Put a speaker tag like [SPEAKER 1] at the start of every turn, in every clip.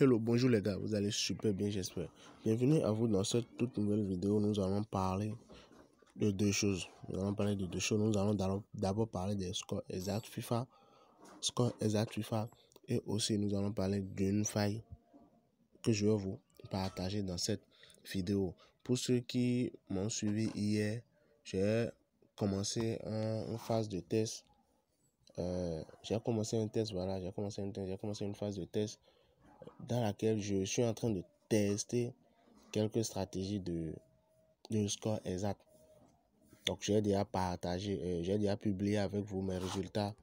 [SPEAKER 1] Hello, bonjour les gars, vous allez super bien j'espère. Bienvenue à vous dans cette toute nouvelle vidéo. Nous allons parler de deux choses. Nous allons parler de deux choses. Nous allons d'abord parler des scores exacts FIFA, scores exacts FIFA, et aussi nous allons parler d'une faille que je vais vous partager dans cette vidéo. Pour ceux qui m'ont suivi hier, j'ai commencé une phase de test. Euh, j'ai commencé un test, voilà, j'ai commencé un j'ai commencé une phase de test dans laquelle je suis en train de tester quelques stratégies de, de score exact. Donc, j'ai déjà partagé, je euh, j'ai déjà publié avec vous mes résultats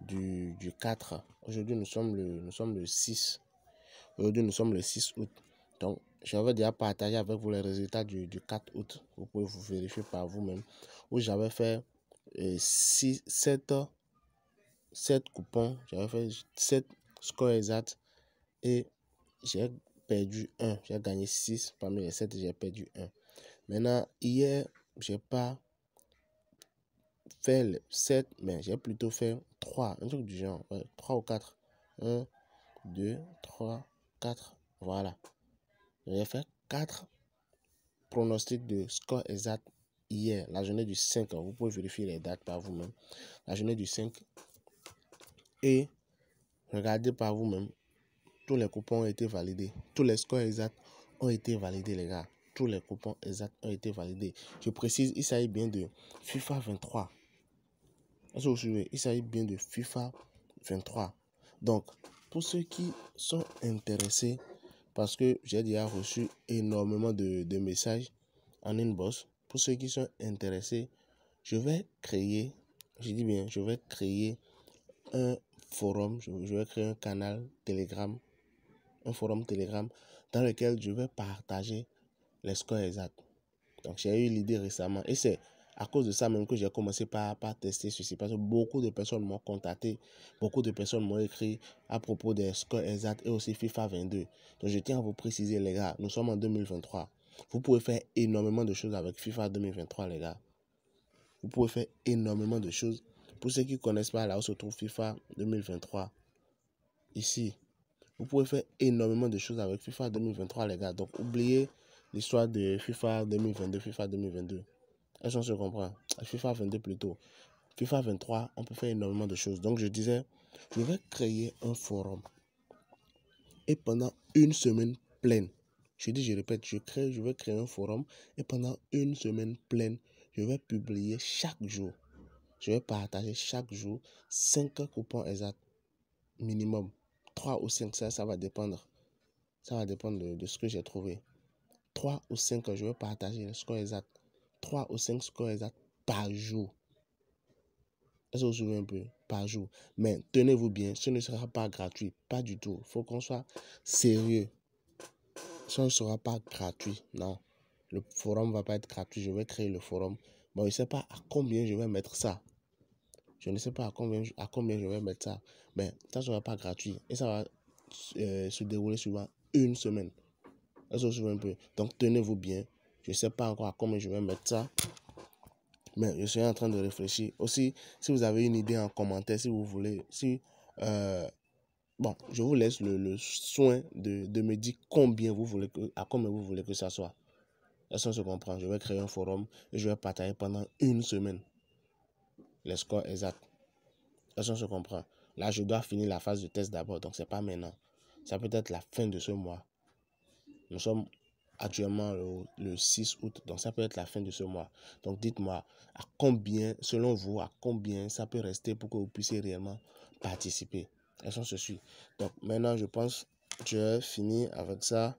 [SPEAKER 1] du, du 4. Aujourd'hui, nous sommes le, nous sommes le 6. Aujourd'hui, nous sommes le 6 août. Donc, j'avais déjà partagé avec vous les résultats du, du 4 août. Vous pouvez vous vérifier par vous-même. Où j'avais fait 6, 7, 7 coupons. J'avais fait 7 scores exacts et j'ai perdu un. J'ai gagné 6 parmi les 7 j'ai perdu 1. Maintenant, hier, j'ai pas fait le 7, mais j'ai plutôt fait 3, un truc du genre. 3 ou 4. 1, 2, 3, 4. Voilà. J'ai fait 4 pronostics de score exact hier, la journée du 5. Hein, vous pouvez vérifier les dates par vous-même. La journée du 5. Et regardez par vous-même tous les coupons ont été validés. Tous les scores exacts ont été validés, les gars. Tous les coupons exacts ont été validés. Je précise, il s'agit bien de FIFA 23. Il s'agit bien de FIFA 23. Donc, pour ceux qui sont intéressés, parce que j'ai déjà reçu énormément de, de messages en inbox, pour ceux qui sont intéressés, je vais créer, je dis bien, je vais créer un forum, je, vais créer un canal Telegram un forum Telegram dans lequel je vais partager les scores exacts. Donc j'ai eu l'idée récemment et c'est à cause de ça même que j'ai commencé par, tester ceci parce que beaucoup de personnes m'ont contacté, beaucoup de personnes m'ont écrit à propos des scores exacts et aussi FIFA 22. Donc je tiens à vous préciser les gars, nous sommes en 2023. Vous pouvez faire énormément de choses avec FIFA 2023 les gars. Vous pouvez faire énormément de choses. Pour ceux qui connaissent pas, là où se trouve FIFA 2023. Ici, vous pouvez faire énormément de choses avec FIFA 2023, les gars. Donc, oubliez l'histoire de FIFA 2022, FIFA 2022. Est-ce se comprend FIFA 22 plutôt. FIFA 23, on peut faire énormément de choses. Donc, je disais, je vais créer un forum. Et pendant une semaine pleine, je dis, je répète, je, crée, je vais créer un forum. Et pendant une semaine pleine, je vais publier chaque jour. Je vais partager chaque jour 5 coupons exact minimum 3 ou 5, ça, ça va dépendre. Ça va dépendre de, ce que j'ai trouvé. 3 ou 5, je vais partager le score exact. 3 ou 5 scores exact par jour. est vous un peu Par jour. Mais tenez-vous bien, ce ne sera pas gratuit. Pas du tout. faut qu'on soit sérieux. Ce ne sera pas gratuit. Non. Le forum va pas être gratuit. Je vais créer le forum. Bon, je ne sais pas à combien je vais mettre ça. Je ne sais pas à combien, à combien je vais mettre ça. Mais ça ne sera pas gratuit. Et ça va euh, se dérouler souvent une semaine. un peu. Donc tenez-vous bien. Je ne sais pas encore à combien je vais mettre ça. Mais je suis en train de réfléchir. Aussi, si vous avez une idée en commentaire, si vous voulez, si... Euh, bon, je vous laisse le, soin de, me dire combien vous voulez à combien vous voulez que ça soit. Ça se comprend. Je vais créer un forum et je vais partager pendant une semaine les scores exacts. Est-ce se comprend Là, je dois finir la phase de test d'abord, donc ce n'est pas maintenant. Ça peut être la fin de ce mois. Nous sommes actuellement le, 6 août, donc ça peut être la fin de ce mois. Donc dites-moi, à combien, selon vous, à combien ça peut rester pour que vous puissiez réellement participer Est-ce qu'on se suit Donc maintenant, je pense que je finir avec ça.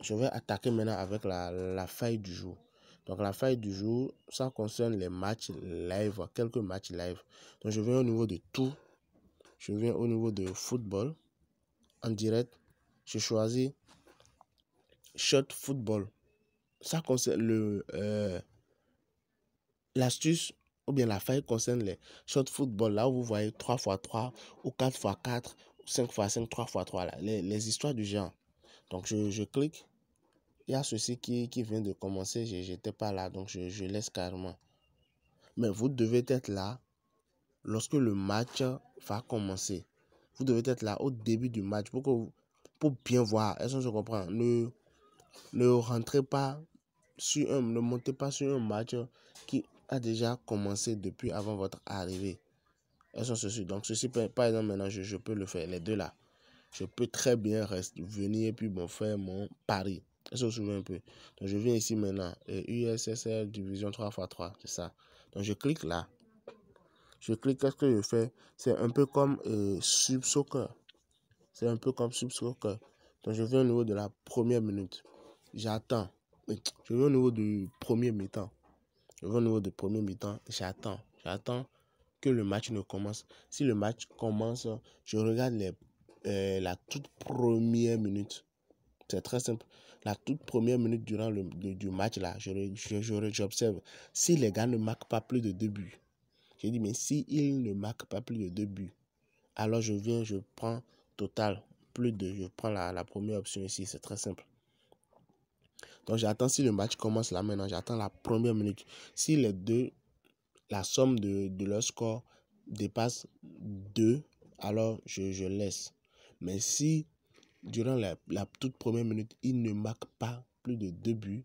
[SPEAKER 1] Je vais attaquer maintenant avec la, la faille du jour. Donc la faille du jour, ça concerne les matchs live, quelques matchs live. Donc je viens au niveau de tout. Je viens au niveau de football en direct. Je choisis shot football. Ça concerne le euh, l'astuce ou bien la faille concerne les shot football. Là où vous voyez 3x3 ou 4x4 ou 5x5, 3x3. les, histoires du genre. Donc je, je clique il y a ceci qui, qui vient de commencer, je n'étais pas là, donc je, je laisse carrément. Mais vous devez être là lorsque le match va commencer. Vous devez être là au début du match pour, que pour bien voir. Est-ce que ne, ne rentrez pas sur un, ne montez pas sur un match qui a déjà commencé depuis avant votre arrivée. Est-ce que ceci Donc ceci, par exemple, maintenant, je, je peux le faire, les deux là. Je peux très bien rester, venir et puis bon, faire mon pari un peu je viens ici maintenant. USSL euh, division 3 x 3, c'est ça. Donc, je clique là. Je clique, qu'est-ce que je fais C'est un peu comme euh, soccer C'est un peu comme soccer Donc, je viens au niveau de la première minute. J'attends. Je vais au niveau du premier mi-temps. Je vais au niveau du premier mi-temps. J'attends. J'attends que le match ne commence. Si le match commence, je regarde les, euh, la toute première minute. C'est très simple. La toute première minute durant le, du match, là, j'observe. Je, si les gars ne marquent pas plus de deux buts, j'ai dit, mais s'ils ne marquent pas plus de deux buts, alors je viens, je prends total, plus de, je prends la, première option ici. C'est très simple. Donc j'attends si le match commence là maintenant, j'attends la première minute. Si les deux, la somme de, leur score dépasse 2, alors je, je laisse. Mais si durant la, toute première minute, il ne marque pas plus de deux buts.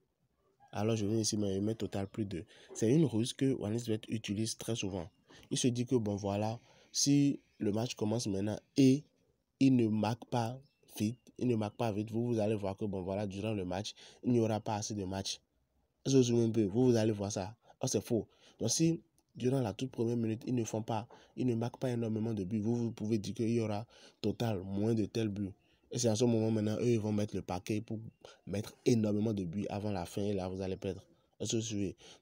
[SPEAKER 1] Alors je vais ici mais il met total plus de. C'est une ruse que Wanisbet utilise très souvent. Il se dit que bon voilà, si le match commence maintenant et il ne marque pas vite, il ne marque pas vite, vous, vous allez voir que bon voilà, durant le match, il n'y aura pas assez de matchs. un peu, vous, vous allez voir ça. Oh, c'est faux. Donc si durant la toute première minute, ils ne font pas, ils ne marquent pas énormément de buts, vous, vous pouvez dire qu'il y aura total moins de tels buts. Et c'est à ce moment maintenant, eux, ils vont mettre le paquet pour mettre énormément de buts avant la fin. Et là, vous allez perdre.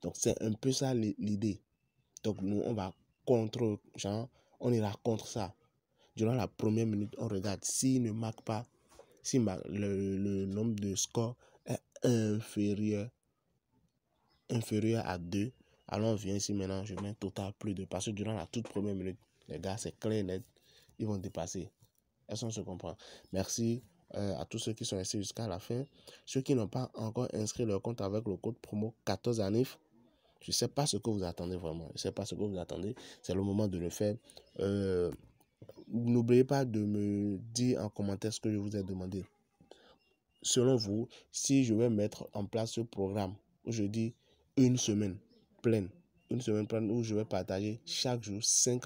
[SPEAKER 1] Donc, c'est un peu ça l'idée. Donc, nous, on va contre, genre, on ira contre ça. Durant la première minute, on regarde S'ils ne marquent pas, si le, le, nombre de scores est inférieur, inférieur à 2, alors on vient ici maintenant, je mets total plus de. Parce que durant la toute première minute, les gars, c'est clair net, ils vont dépasser est se comprend Merci euh, à tous ceux qui sont restés jusqu'à la fin. Ceux qui n'ont pas encore inscrit leur compte avec le code promo 14ANIF, je ne sais pas ce que vous attendez vraiment. Je ne sais pas ce que vous attendez. C'est le moment de le faire. Euh, n'oubliez pas de me dire en commentaire ce que je vous ai demandé. Selon vous, si je vais mettre en place ce programme où je dis une semaine pleine, une semaine pleine où je vais partager chaque jour 5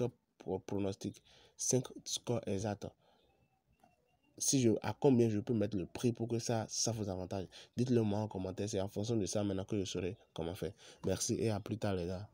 [SPEAKER 1] pronostics, 5 scores exacts je, à combien je peux mettre le prix pour que ça, ça vous avantage. Dites-le moi en commentaire. C'est en fonction de ça maintenant que je saurai comment faire. Merci et à plus tard, les gars.